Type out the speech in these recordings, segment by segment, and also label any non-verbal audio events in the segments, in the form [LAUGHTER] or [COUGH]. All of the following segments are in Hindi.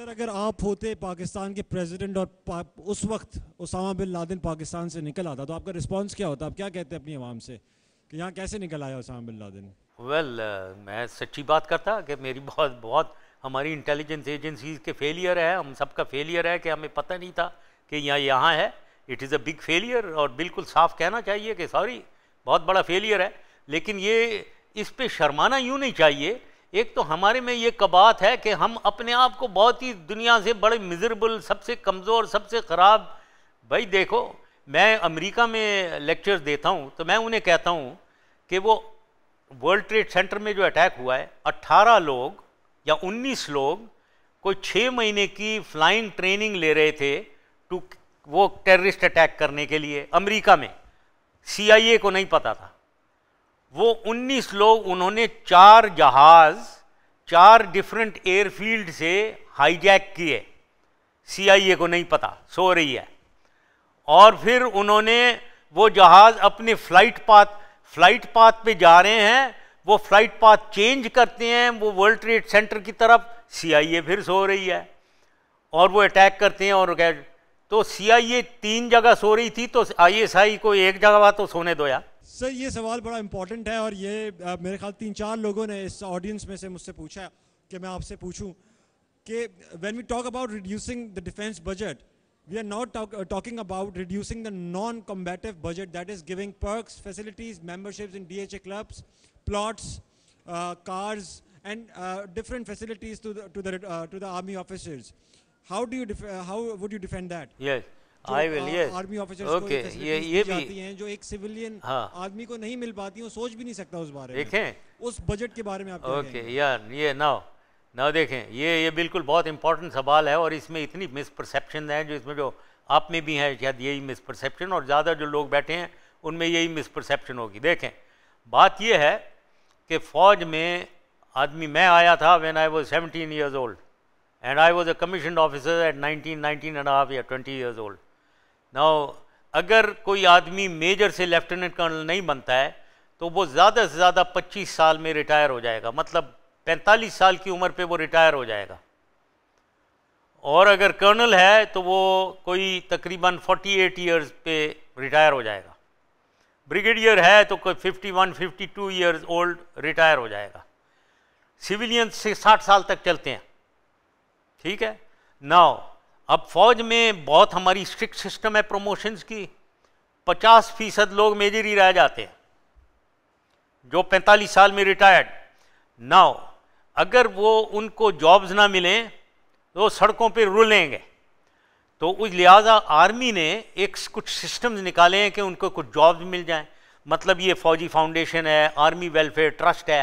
सर अगर आप होते पाकिस्तान के प्रेसिडेंट और उस वक्त उसामा बिन लादेन पाकिस्तान से निकल आता तो आपका रिस्पांस क्या होता आप क्या कहते अपनी आवाम से कि यहाँ कैसे निकल आया Osama bin Laden well well, uh, मैं सच्ची बात करता कि मेरी बहुत बहुत हमारी इंटेलिजेंस एजेंसीज के फेलियर है हम सबका फेलियर है कि हमें पता नहीं था कि यहाँ यहाँ है it is a big failure और बिल्कुल साफ कहना चाहिए कि सॉरी बहुत बड़ा फेलियर है लेकिन ये इस पर शर्माना यूँ नहीं चाहिए एक तो हमारे में ये कबात है कि हम अपने आप को बहुत ही दुनिया से बड़े मिजरेबल सबसे कमज़ोर सबसे ख़राब भाई देखो मैं अमेरिका में लेक्चर्स देता हूँ तो मैं उन्हें कहता हूँ कि वो वर्ल्ड ट्रेड सेंटर में जो अटैक हुआ है अट्ठारह लोग या उन्नीस लोग कोई छः महीने की फ्लाइंग ट्रेनिंग ले रहे थे टू वो टेररिस्ट अटैक करने के लिए अमेरिका में सीआईए को नहीं पता था वो 19 लोग उन्होंने चार जहाज चार डिफरेंट एयरफील्ड से हाईजैक किए सीआईए को नहीं पता सो रही है और फिर उन्होंने वो जहाज़ अपने फ्लाइट पाथ फ्लाइट पाथ पे जा रहे हैं वो फ्लाइट पाथ चेंज करते हैं वो वर्ल्ड ट्रेड सेंटर की तरफ सीआईए फिर सो रही है और वो अटैक करते हैं और तो सीआईए तीन जगह सो रही थी तो आईएसआई को एक जगह तो सोने दो यार सर ये सवाल बड़ा इम्पॉर्टेंट है और ये मेरे ख्याल तीन चार लोगों ने इस ऑडियंस में से मुझसे पूछा है कि मैं आपसे पूछूं कि when we talk about reducing the defence budget we are not talking about reducing the non combative budget that is giving perks facilities memberships in DHA clubs plots cars and different facilities to the officers how do you how would you defend that I will yes army officers को ओके ये ये भी आती हैं जो एक सिविलियन हाँ, आदमी को नहीं मिल पाती हूं सोच भी नहीं सकता उस बारे देखें? में देखें उस बजट के बारे में आप ओके यार ये नाउ नाउ देखें ये ये बिल्कुल बहुत इंपॉर्टेंट सवाल है और इसमें इतनी मिसपरसेप्शन है जो इसमें जो आप में भी है शायद यही मिसपरसेप्शन और ज़्यादा जो लोग बैठे हैं उनमें यही मिसपरसेप्शन होगी देखें बात यह है कि फ़ौज में आदमी मैं आया था when I was 17 years old and I was a commission officer at 19 19 and half या 20 इयर्स ओल्ड ना अगर कोई आदमी मेजर से लेफ्टिनेंट कर्नल नहीं बनता है तो वो ज़्यादा से ज़्यादा 25 साल में रिटायर हो जाएगा मतलब 45 साल की उम्र पे वो रिटायर हो जाएगा और अगर कर्नल है तो वो कोई तकरीबन 48 ईयर्स पे रिटायर हो जाएगा ब्रिगेडियर है तो कोई 51, 52 ईयर्स ओल्ड रिटायर हो जाएगा सिविलियन से 60 साल तक चलते हैं ठीक है नाउ अब फौज में बहुत हमारी स्ट्रिक्ट सिस्टम है प्रमोशंस की पचास फीसद लोग मेजर ही रह जाते हैं जो पैंतालीस साल में रिटायर्ड नाउ अगर वो उनको जॉब्स ना मिलें तो सड़कों पे रुलेंगे तो उस लिहाजा आर्मी ने एक कुछ सिस्टम्स निकाले हैं कि उनको कुछ जॉब्स मिल जाएं मतलब ये फौजी फाउंडेशन है आर्मी वेलफेयर ट्रस्ट है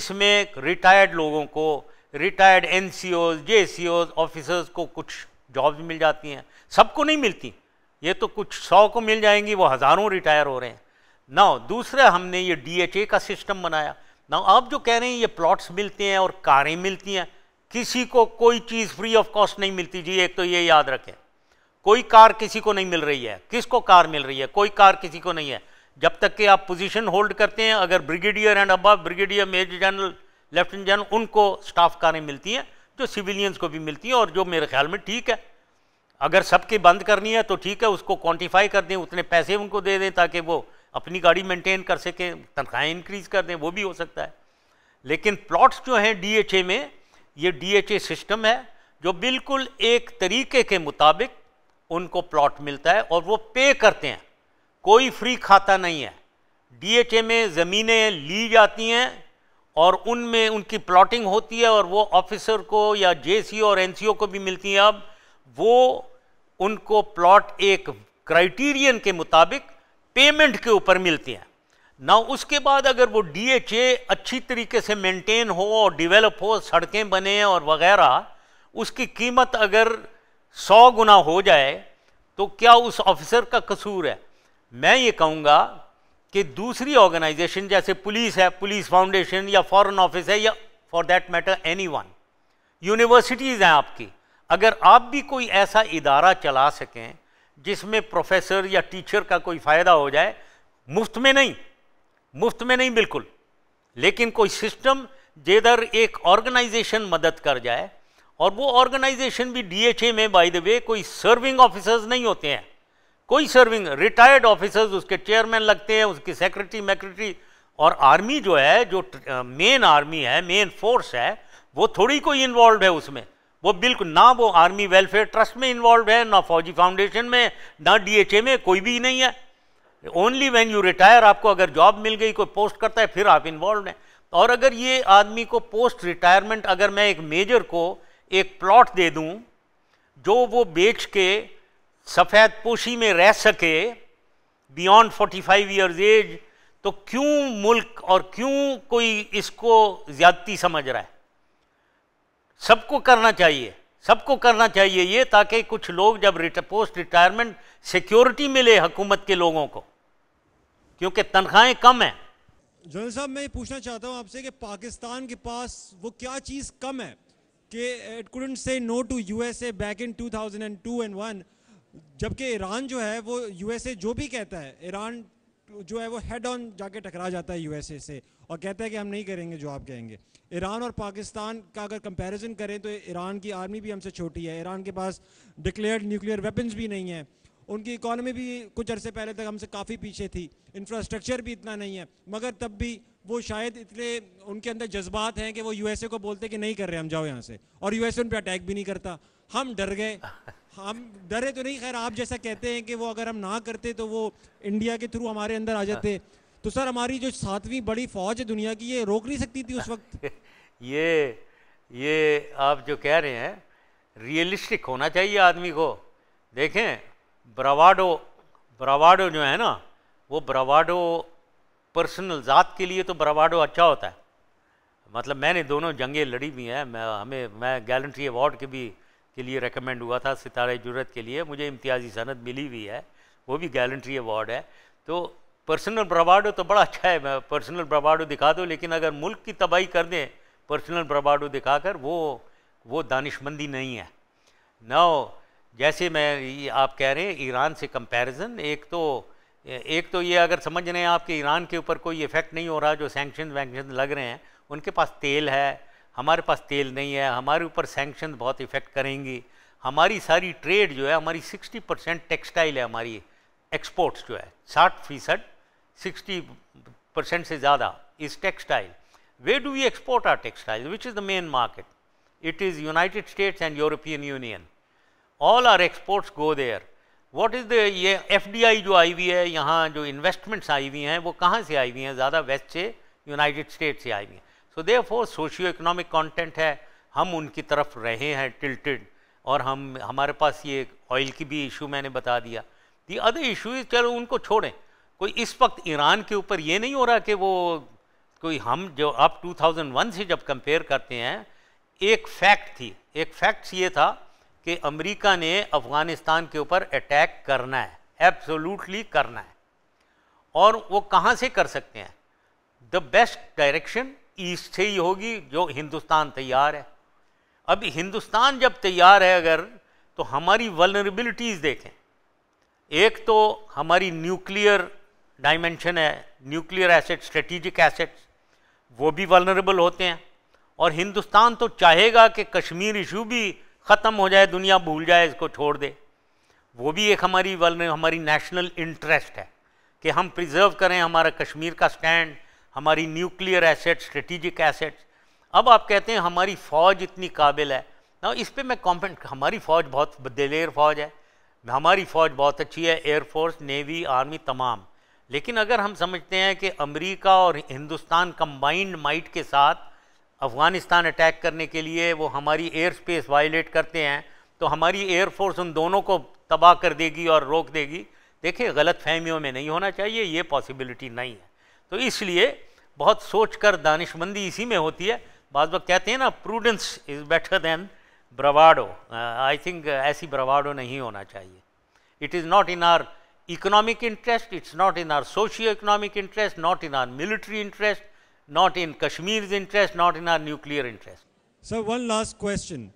इसमें रिटायर्ड लोगों को रिटायर्ड एन सी ओज जे सी ओज ऑफिसर्स को कुछ जॉब्स मिल जाती हैं सबको नहीं मिलती ये तो कुछ सौ को मिल जाएंगी वो हज़ारों रिटायर हो रहे हैं ना दूसरा हमने ये डीएचए का सिस्टम बनाया ना आप जो कह रहे हैं ये प्लॉट्स मिलते हैं और कारें मिलती हैं किसी को कोई चीज़ फ्री ऑफ कॉस्ट नहीं मिलती जी एक तो ये याद रखें कोई कार किसी को नहीं मिल रही है किसको कार मिल रही है कोई कार किसी को नहीं है जब तक कि आप पोजीशन होल्ड करते हैं अगर brigadier and above brigadier major general lieutenant general उनको स्टाफ कारें मिलती हैं जो सिविलियंस को भी मिलती हैं और जो मेरे ख्याल में ठीक है अगर सबके बंद करनी है तो ठीक है उसको क्वान्टिफाई कर दें उतने पैसे उनको दे दें ताकि वो अपनी गाड़ी मेंटेन कर सकें तनख्वाहें इंक्रीज़ कर दें वो भी हो सकता है लेकिन प्लॉट्स जो हैं ए में ये ए सिस्टम है जो बिल्कुल एक तरीके के मुताबिक उनको प्लॉट मिलता है और वो पे करते हैं कोई फ्री खाता नहीं है ए में ज़मीनें ली जाती हैं और उनमें उनकी प्लॉटिंग होती है और वो ऑफिसर को या जे और एन को भी मिलती हैं अब वो उनको प्लॉट एक क्राइटीरियन के मुताबिक पेमेंट के ऊपर मिलती हैं ना उसके बाद अगर वो डीएचए अच्छी तरीके से मेंटेन हो और डेवलप हो सड़कें बने और वगैरह उसकी कीमत अगर सौ गुना हो जाए तो क्या उस ऑफिसर का कसूर है मैं ये कहूँगा कि दूसरी ऑर्गेनाइजेशन जैसे पुलिस है पुलिस फाउंडेशन या फॉरेन ऑफिस है या for that matter any one universities हैं आपकी अगर आप भी कोई ऐसा इदारा चला सकें जिसमें प्रोफेसर या टीचर का कोई फ़ायदा हो जाए मुफ्त में नहीं मुफ्त में नहीं बिल्कुल लेकिन कोई सिस्टम जिधर एक ऑर्गेनाइजेशन मदद कर जाए और वो ऑर्गेनाइजेशन भी डीएचए में बाय द वे कोई सर्विंग ऑफिसर्स नहीं होते हैं कोई सर्विंग रिटायर्ड ऑफिसर्स उसके चेयरमैन लगते हैं उसकी सेक्रेटरी मैक्रेटरी और आर्मी जो है जो मेन आर्मी है मेन फोर्स है वो थोड़ी कोई इन्वॉल्व है उसमें वो बिल्कुल ना वो आर्मी वेलफेयर ट्रस्ट में इन्वॉल्व है ना फौजी फाउंडेशन में ना डीएचए में कोई भी नहीं है ओनली व्हेन यू रिटायर आपको अगर जॉब मिल गई कोई पोस्ट करता है फिर आप इन्वॉल्व हैं और अगर ये आदमी को पोस्ट रिटायरमेंट अगर मैं एक मेजर को एक प्लॉट दे दूं जो वो बेच के सफ़ेद पोशी में रह सके बियॉन्ड 45 ईयर्स एज तो क्यों मुल्क और क्यों कोई इसको ज़्यादती समझ रहा है सबको करना चाहिए सबको करना चाहिए ये ताकि कुछ लोग जब रिट, पोस्ट रिटायरमेंट सिक्योरिटी मिले हुकूमत के लोगों को क्योंकि तनख्वाहें कम हैं जनरल साहब मैं ये पूछना चाहता हूँ आपसे कि पाकिस्तान के पास वो क्या चीज़ कम है कि it couldn't say no to USA back in 2002 and 1 जबकि ईरान जो है वो यूएसए जो भी कहता है ईरान जो है वो हेड ऑन जाके टकरा जाता है यूएसए से और कहता है कि हम नहीं करेंगे जो आप कहेंगे ईरान और पाकिस्तान का अगर कंपैरिजन करें तो ईरान की आर्मी भी हमसे छोटी है ईरान के पास डिक्लेयर्ड न्यूक्लियर वेपन्स भी नहीं है उनकी इकॉनमी भी कुछ अरसे पहले तक हमसे काफ़ी पीछे थी इंफ्रास्ट्रक्चर भी इतना नहीं है मगर तब भी वो शायद इतने उनके अंदर जज्बात हैं कि वो यूएसए को बोलते कि नहीं कर रहे हम जाओ यहाँ से और यूएसए उन पर अटैक भी नहीं करता हम डर गए [LAUGHS] हम डरे तो नहीं खैर आप जैसा कहते हैं कि वो अगर हम ना करते तो वो इंडिया के थ्रू हमारे अंदर आ हाँ। जाते तो सर हमारी जो सातवीं बड़ी फौज है दुनिया की ये रोक नहीं सकती थी उस वक्त [LAUGHS] ये ये आप जो कह रहे हैं रियलिस्टिक होना चाहिए आदमी को देखें ब्रावाडो ब्रावाडो जो है ना वो ब्रावाडो पर्सनल ज़ात के लिए तो ब्रावाडो अच्छा होता है मतलब मैंने दोनों जंगें लड़ी भी हैं मैं हमें मैं गैलेंट्री अवार्ड के भी के लिए रेकमेंड हुआ था सितारे जरूरत के लिए मुझे इम्तियाजी सनत मिली हुई है वो भी गैलेंट्री अवार्ड है तो पर्सनल ब्रवाडो तो बड़ा अच्छा है पर्सनल ब्रवाडो दिखा दो लेकिन अगर मुल्क की तबाही कर दें पर्सनल ब्रवाडो दिखाकर वो वो दानिशमंदी नहीं है ना जैसे मैं ये आप कह रहे हैं ईरान से कंपैरिजन एक तो एक तो ये अगर समझ रहे हैं आपके ईरान के ऊपर कोई इफेक्ट नहीं हो रहा जो सैंक्शन वैंक्शन लग रहे हैं उनके पास तेल है हमारे पास तेल नहीं है हमारे ऊपर सेंक्शन बहुत इफ़ेक्ट करेंगी हमारी सारी ट्रेड जो है हमारी 60 परसेंट टेक्सटाइल है हमारी एक्सपोर्ट्स जो है 60 फीसद सिक्सटी परसेंट से ज़्यादा is textile where do we export our textile which is the main market it is United States and European Union all our exports go there what is the ये एफ जो आई हुई है यहाँ जो इन्वेस्टमेंट्स आई हुई हैं वो कहाँ से आई हुई हैं ज़्यादा वेस्ट से यूनाइटेड स्टेट से आई हुई हैं so they for socio economic content है हम उनकी तरफ रहे हैं टिल्टेड और हम हमारे पास ये ऑयल की भी इशू मैंने बता दिया दी अदर इशू चलो उनको छोड़ें कोई इस वक्त ईरान के ऊपर ये नहीं हो रहा कि वो कोई हम जो आप 2001 से जब कंपेयर करते हैं एक फैक्ट थी एक फैक्ट्स ये था कि अमेरिका ने अफ़गानिस्तान के ऊपर अटैक करना है एब्सोल्युटली करना है और वो कहाँ से कर सकते हैं द बेस्ट डायरेक्शन ईस्ट से ही होगी जो हिंदुस्तान तैयार है अब हिंदुस्तान जब तैयार है अगर तो हमारी वलनरेबिलिटीज़ देखें एक तो हमारी न्यूक्लियर डायमेंशन है न्यूक्लियर एसेट स्ट्रेटिजिक एसेट्स वो भी वलनरेबल होते हैं और हिंदुस्तान तो चाहेगा कि कश्मीर इशू भी ख़त्म हो जाए दुनिया भूल जाए इसको छोड़ दे वो भी एक हमारी वलन हमारी नेशनल इंटरेस्ट है कि हम प्रिजर्व करें हमारा कश्मीर का स्टैंड हमारी न्यूक्लियर एसेट स्ट्रेटिजिक एसेट्स अब आप कहते हैं हमारी फ़ौज इतनी काबिल है ना इस पर मैं कॉम्पेंट हमारी फ़ौज बहुत दिलेर फ़ौज है हमारी फ़ौज बहुत अच्छी है एयरफोर्स नेवी आर्मी तमाम लेकिन अगर हम समझते हैं कि अमेरिका और हिंदुस्तान कंबाइंड माइट के साथ अफ़गानिस्तान अटैक करने के लिए वो हमारी एयर स्पेस वायलेट करते हैं तो हमारी एयरफोर्स उन दोनों को तबाह कर देगी और रोक देगी देखिए गलत फहमियों में नहीं होना चाहिए ये पॉसिबिलिटी नहीं है तो इसलिए बहुत सोच कर दानिशमंदी इसी में होती है बाद वक्त कहते हैं ना prudence is better than bravado I think ऐसी ब्रवाडो नहीं होना चाहिए it is not in our economic interest it's not in our socio economic interest not in our military interest not in Kashmir interest not in our nuclear interest sir one last question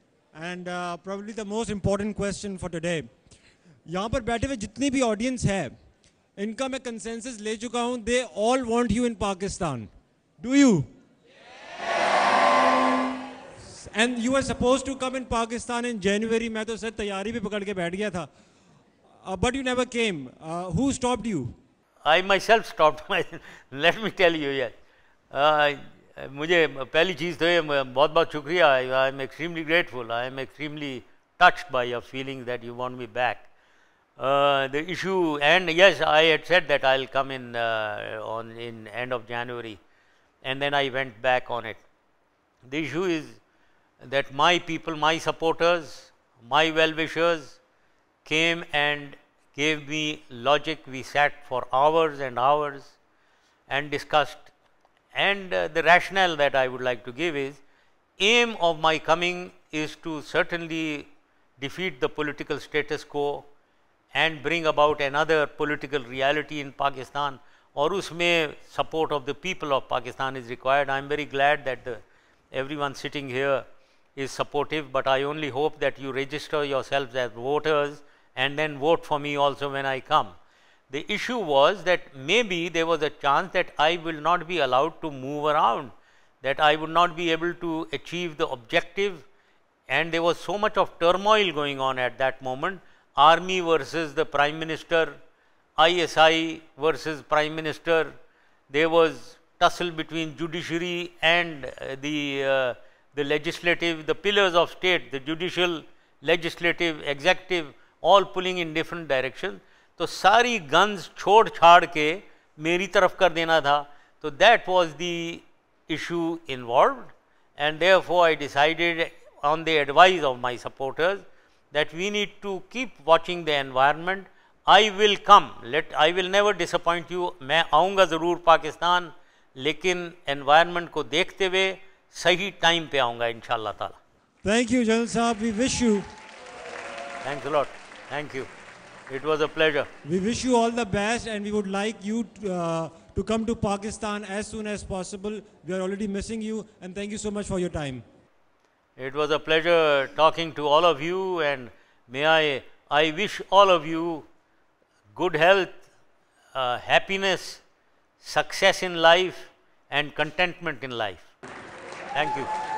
and probably the most important question for today यहाँ पर बैठे हुए जितने भी ऑडियंस है इनका मैं कंसेंसस ले चुका हूं they all want you in Pakistan do you and you are suppose to come in Pakistan in January मैं तो सर तैयारी भी पकड़ के बैठ गया था but you never came who stopped you I myself stop let me tell you यार मुझे पहली चीज़ तो ये बहुत बहुत शुक्रिया I am extremely grateful I am extremely touched by your feeling that you want me back uh, the issue and yes I had said that I will come in uh, on in end of January and then I went back on it. The issue is that my people, my supporters, my well-wishers came and gave me logic. We sat for hours and hours and discussed and uh, the rationale that I would like to give is aim of my coming is to certainly defeat the political status quo and bring about another political reality in Pakistan और उसमें support of the people of Pakistan is required. I am very glad that the, everyone sitting here is supportive, but I only hope that you register yourselves as voters and then vote for me also when I come. The issue was that maybe there was a chance that I will not be allowed to move around, that I would not be able to achieve the objective and there was so much of turmoil going on at that moment army versus the prime minister, ISI versus prime minister, there was tussle between judiciary and uh, the, uh, the legislative, the pillars of state, the judicial, legislative, executive, all pulling in different directions. So, sari guns छोड़ छाड़ के मेरी तरफ कर देना था तो that was the issue involve and therefore I decided on the advise of my that we need to keep watching the environment. I will come, let I will never disappoint you. मैं आऊँगा ज़रूर पाकिस्तान लेकिन environment को देखते हुए सही time पे आऊँगा इन ताला Thank you, General Saab. We wish you. Thanks a lot. Thank you. It was a pleasure. We wish you all the best and we would like you to, uh, to come to Pakistan as soon as possible. We are already missing you and thank you so much for your time. It was a pleasure talking to all of you and may I, I wish all of you good health, uh, happiness, success in life and contentment in life. Thank you.